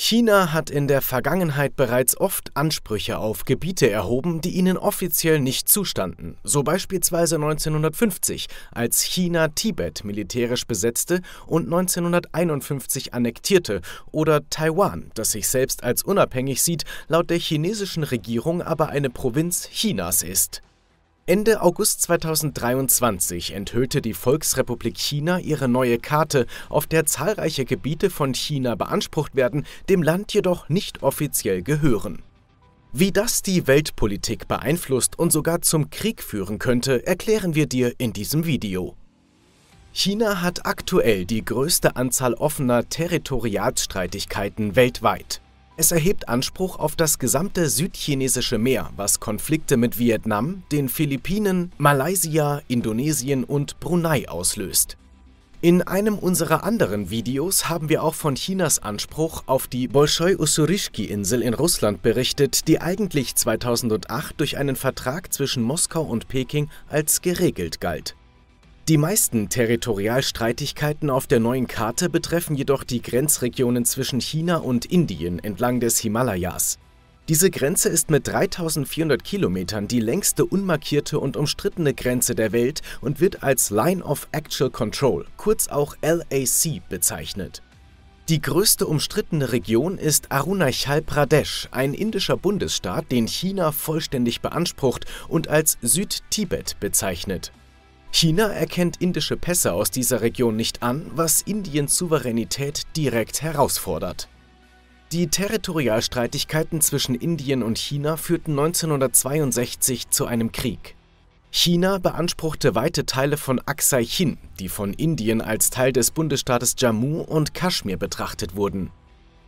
China hat in der Vergangenheit bereits oft Ansprüche auf Gebiete erhoben, die ihnen offiziell nicht zustanden, so beispielsweise 1950, als China Tibet militärisch besetzte und 1951 annektierte, oder Taiwan, das sich selbst als unabhängig sieht, laut der chinesischen Regierung aber eine Provinz Chinas ist. Ende August 2023 enthüllte die Volksrepublik China ihre neue Karte, auf der zahlreiche Gebiete von China beansprucht werden, dem Land jedoch nicht offiziell gehören. Wie das die Weltpolitik beeinflusst und sogar zum Krieg führen könnte, erklären wir dir in diesem Video. China hat aktuell die größte Anzahl offener Territorialstreitigkeiten weltweit. Es erhebt Anspruch auf das gesamte südchinesische Meer, was Konflikte mit Vietnam, den Philippinen, Malaysia, Indonesien und Brunei auslöst. In einem unserer anderen Videos haben wir auch von Chinas Anspruch auf die Bolschoi-Ussurishki-Insel in Russland berichtet, die eigentlich 2008 durch einen Vertrag zwischen Moskau und Peking als geregelt galt. Die meisten Territorialstreitigkeiten auf der neuen Karte betreffen jedoch die Grenzregionen zwischen China und Indien entlang des Himalayas. Diese Grenze ist mit 3400 Kilometern die längste unmarkierte und umstrittene Grenze der Welt und wird als Line of Actual Control, kurz auch LAC, bezeichnet. Die größte umstrittene Region ist Arunachal Pradesh, ein indischer Bundesstaat, den China vollständig beansprucht und als Südtibet bezeichnet. China erkennt indische Pässe aus dieser Region nicht an, was Indiens Souveränität direkt herausfordert. Die Territorialstreitigkeiten zwischen Indien und China führten 1962 zu einem Krieg. China beanspruchte weite Teile von Aksai Chin, die von Indien als Teil des Bundesstaates Jammu und Kaschmir betrachtet wurden.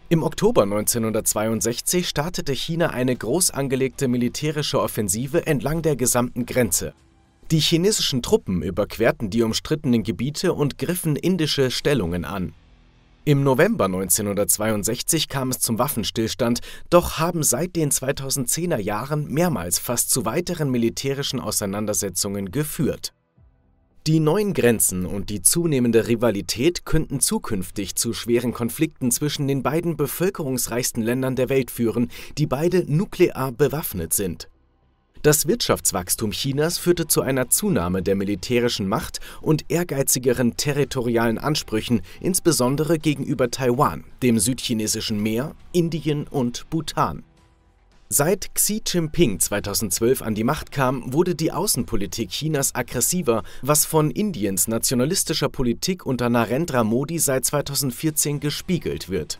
Im Oktober 1962 startete China eine groß angelegte militärische Offensive entlang der gesamten Grenze. Die chinesischen Truppen überquerten die umstrittenen Gebiete und griffen indische Stellungen an. Im November 1962 kam es zum Waffenstillstand, doch haben seit den 2010er Jahren mehrmals fast zu weiteren militärischen Auseinandersetzungen geführt. Die neuen Grenzen und die zunehmende Rivalität könnten zukünftig zu schweren Konflikten zwischen den beiden bevölkerungsreichsten Ländern der Welt führen, die beide nuklear bewaffnet sind. Das Wirtschaftswachstum Chinas führte zu einer Zunahme der militärischen Macht und ehrgeizigeren territorialen Ansprüchen, insbesondere gegenüber Taiwan, dem südchinesischen Meer, Indien und Bhutan. Seit Xi Jinping 2012 an die Macht kam, wurde die Außenpolitik Chinas aggressiver, was von Indiens nationalistischer Politik unter Narendra Modi seit 2014 gespiegelt wird.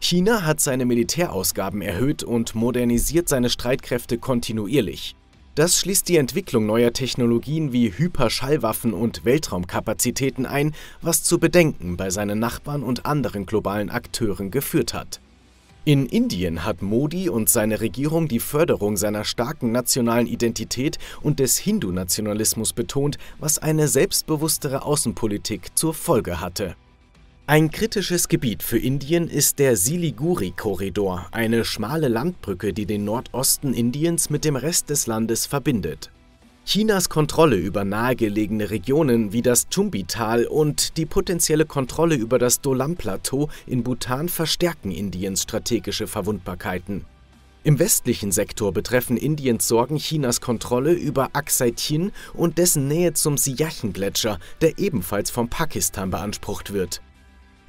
China hat seine Militärausgaben erhöht und modernisiert seine Streitkräfte kontinuierlich. Das schließt die Entwicklung neuer Technologien wie Hyperschallwaffen und Weltraumkapazitäten ein, was zu Bedenken bei seinen Nachbarn und anderen globalen Akteuren geführt hat. In Indien hat Modi und seine Regierung die Förderung seiner starken nationalen Identität und des Hindu-Nationalismus betont, was eine selbstbewusstere Außenpolitik zur Folge hatte. Ein kritisches Gebiet für Indien ist der Siliguri-Korridor, eine schmale Landbrücke, die den Nordosten Indiens mit dem Rest des Landes verbindet. Chinas Kontrolle über nahegelegene Regionen wie das Chumbi-Tal und die potenzielle Kontrolle über das Dolam-Plateau in Bhutan verstärken Indiens strategische Verwundbarkeiten. Im westlichen Sektor betreffen Indiens Sorgen Chinas Kontrolle über Aksai Chin und dessen Nähe zum Siachen-Gletscher, der ebenfalls von Pakistan beansprucht wird.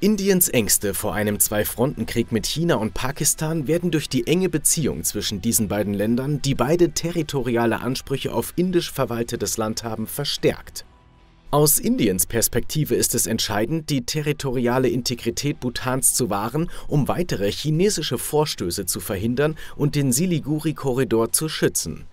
Indiens Ängste vor einem Zwei-Fronten-Krieg mit China und Pakistan werden durch die enge Beziehung zwischen diesen beiden Ländern, die beide territoriale Ansprüche auf indisch verwaltetes Land haben, verstärkt. Aus Indiens Perspektive ist es entscheidend, die territoriale Integrität Bhutans zu wahren, um weitere chinesische Vorstöße zu verhindern und den Siliguri-Korridor zu schützen.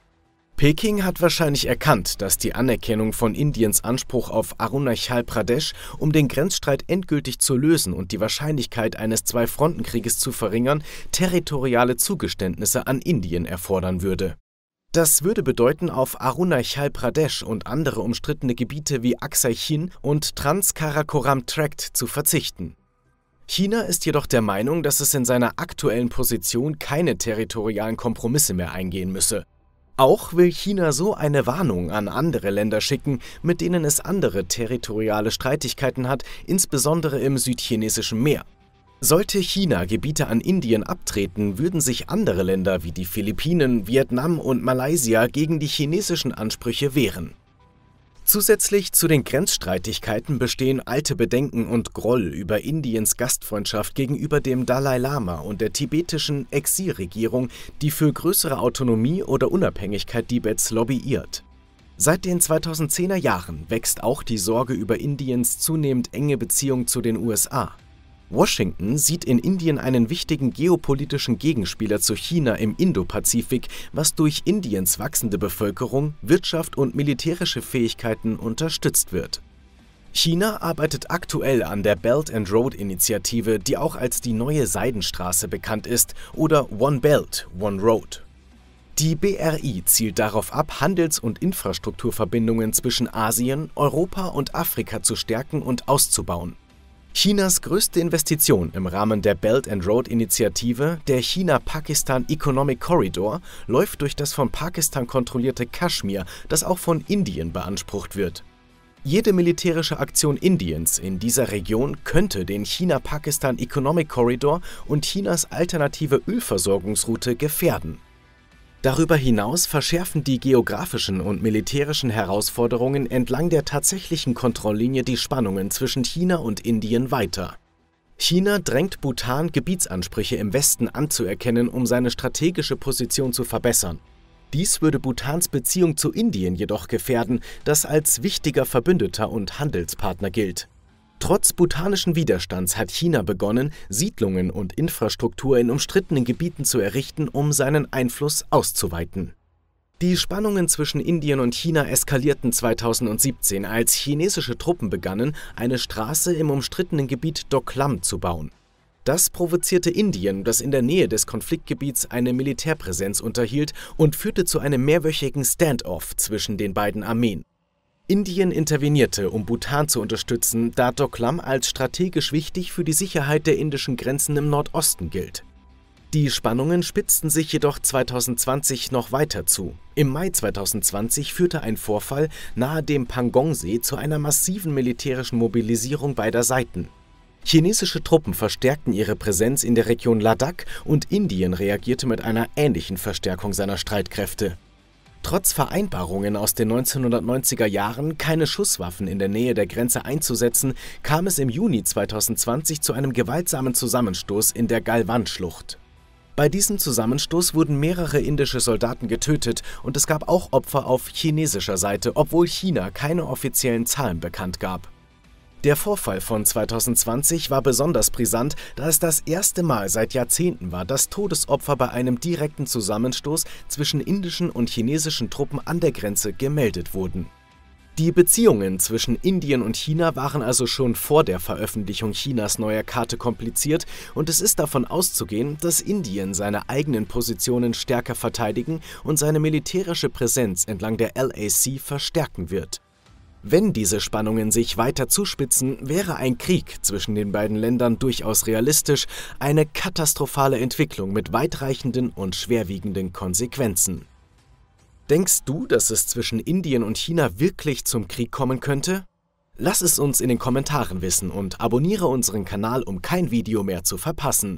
Peking hat wahrscheinlich erkannt, dass die Anerkennung von Indiens Anspruch auf Arunachal Pradesh, um den Grenzstreit endgültig zu lösen und die Wahrscheinlichkeit eines Zwei-Fronten-Krieges zu verringern, territoriale Zugeständnisse an Indien erfordern würde. Das würde bedeuten, auf Arunachal Pradesh und andere umstrittene Gebiete wie Aksai Chin und Trans-Karakoram Tract zu verzichten. China ist jedoch der Meinung, dass es in seiner aktuellen Position keine territorialen Kompromisse mehr eingehen müsse. Auch will China so eine Warnung an andere Länder schicken, mit denen es andere territoriale Streitigkeiten hat, insbesondere im südchinesischen Meer. Sollte China Gebiete an Indien abtreten, würden sich andere Länder wie die Philippinen, Vietnam und Malaysia gegen die chinesischen Ansprüche wehren. Zusätzlich zu den Grenzstreitigkeiten bestehen alte Bedenken und Groll über Indiens Gastfreundschaft gegenüber dem Dalai Lama und der tibetischen Exilregierung, die für größere Autonomie oder Unabhängigkeit Tibets lobbyiert. Seit den 2010er Jahren wächst auch die Sorge über Indiens zunehmend enge Beziehung zu den USA. Washington sieht in Indien einen wichtigen geopolitischen Gegenspieler zu China im Indopazifik, was durch Indiens wachsende Bevölkerung, Wirtschaft und militärische Fähigkeiten unterstützt wird. China arbeitet aktuell an der Belt and Road Initiative, die auch als die neue Seidenstraße bekannt ist oder One Belt, One Road. Die BRI zielt darauf ab, Handels- und Infrastrukturverbindungen zwischen Asien, Europa und Afrika zu stärken und auszubauen. Chinas größte Investition im Rahmen der Belt and Road Initiative, der China-Pakistan Economic Corridor, läuft durch das von Pakistan kontrollierte Kaschmir, das auch von Indien beansprucht wird. Jede militärische Aktion Indiens in dieser Region könnte den China-Pakistan Economic Corridor und Chinas alternative Ölversorgungsroute gefährden. Darüber hinaus verschärfen die geografischen und militärischen Herausforderungen entlang der tatsächlichen Kontrolllinie die Spannungen zwischen China und Indien weiter. China drängt Bhutan, Gebietsansprüche im Westen anzuerkennen, um seine strategische Position zu verbessern. Dies würde Bhutans Beziehung zu Indien jedoch gefährden, das als wichtiger Verbündeter und Handelspartner gilt. Trotz botanischen Widerstands hat China begonnen, Siedlungen und Infrastruktur in umstrittenen Gebieten zu errichten, um seinen Einfluss auszuweiten. Die Spannungen zwischen Indien und China eskalierten 2017, als chinesische Truppen begannen, eine Straße im umstrittenen Gebiet Doklam zu bauen. Das provozierte Indien, das in der Nähe des Konfliktgebiets eine Militärpräsenz unterhielt und führte zu einem mehrwöchigen Standoff zwischen den beiden Armeen. Indien intervenierte, um Bhutan zu unterstützen, da Doklam als strategisch wichtig für die Sicherheit der indischen Grenzen im Nordosten gilt. Die Spannungen spitzten sich jedoch 2020 noch weiter zu. Im Mai 2020 führte ein Vorfall nahe dem Pangongsee zu einer massiven militärischen Mobilisierung beider Seiten. Chinesische Truppen verstärkten ihre Präsenz in der Region Ladakh und Indien reagierte mit einer ähnlichen Verstärkung seiner Streitkräfte. Trotz Vereinbarungen aus den 1990er Jahren, keine Schusswaffen in der Nähe der Grenze einzusetzen, kam es im Juni 2020 zu einem gewaltsamen Zusammenstoß in der Galwan-Schlucht. Bei diesem Zusammenstoß wurden mehrere indische Soldaten getötet und es gab auch Opfer auf chinesischer Seite, obwohl China keine offiziellen Zahlen bekannt gab. Der Vorfall von 2020 war besonders brisant, da es das erste Mal seit Jahrzehnten war, dass Todesopfer bei einem direkten Zusammenstoß zwischen indischen und chinesischen Truppen an der Grenze gemeldet wurden. Die Beziehungen zwischen Indien und China waren also schon vor der Veröffentlichung Chinas neuer Karte kompliziert und es ist davon auszugehen, dass Indien seine eigenen Positionen stärker verteidigen und seine militärische Präsenz entlang der LAC verstärken wird. Wenn diese Spannungen sich weiter zuspitzen, wäre ein Krieg zwischen den beiden Ländern durchaus realistisch, eine katastrophale Entwicklung mit weitreichenden und schwerwiegenden Konsequenzen. Denkst du, dass es zwischen Indien und China wirklich zum Krieg kommen könnte? Lass es uns in den Kommentaren wissen und abonniere unseren Kanal, um kein Video mehr zu verpassen.